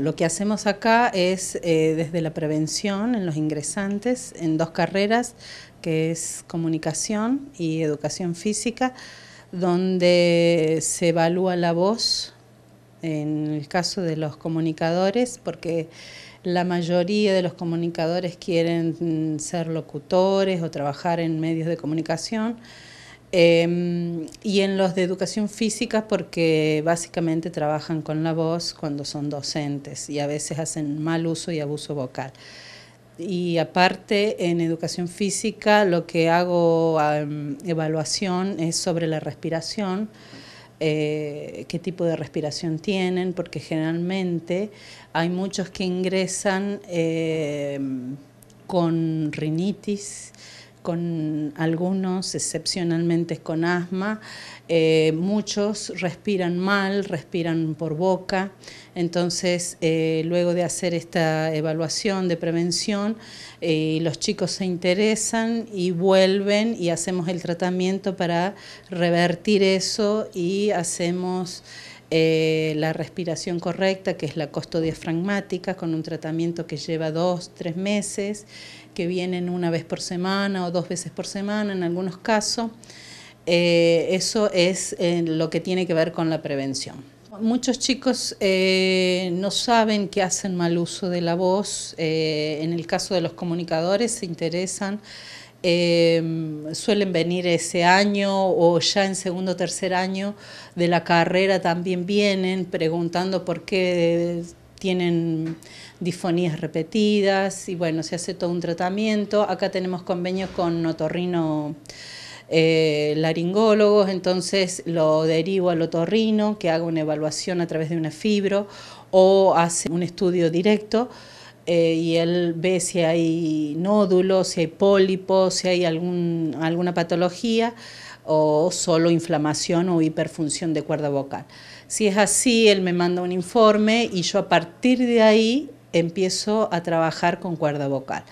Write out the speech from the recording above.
Lo que hacemos acá es eh, desde la prevención en los ingresantes, en dos carreras, que es comunicación y educación física, donde se evalúa la voz, en el caso de los comunicadores, porque la mayoría de los comunicadores quieren mm, ser locutores o trabajar en medios de comunicación. Em, y en los de educación física porque básicamente trabajan con la voz cuando son docentes y a veces hacen mal uso y abuso vocal. Y aparte en educación física lo que hago evaluación es sobre la respiración, eh, qué tipo de respiración tienen, porque generalmente hay muchos que ingresan em, con rinitis con algunos excepcionalmente con asma, eh, muchos respiran mal, respiran por boca, entonces eh, luego de hacer esta evaluación de prevención, eh, los chicos se interesan y vuelven y hacemos el tratamiento para revertir eso y hacemos... Eh, la respiración correcta, que es la costodiafragmática, con un tratamiento que lleva dos, tres meses, que vienen una vez por semana o dos veces por semana en algunos casos. Eh, eso es eh, lo que tiene que ver con la prevención. Muchos chicos no saben que hacen mal uso de la voz. en el caso de los comunicadores se interesan Em, suelen venir ese año o ya en segundo o tercer año de la carrera también vienen preguntando por qué tienen disfonías repetidas y bueno, se hace todo un tratamiento. Acá tenemos convenios con otorrino eh, laringólogos, entonces lo derivo al otorrino que haga una evaluación a través de una fibra o hace un estudio directo. Eh, y él ve si hay nódulos, si hay pólipos, si hay alguna patología o solo inflamación o hiperfunción de cuerda vocal. Si es así, él me manda un informe y yo a partir de ahí empiezo a trabajar con cuerda vocal.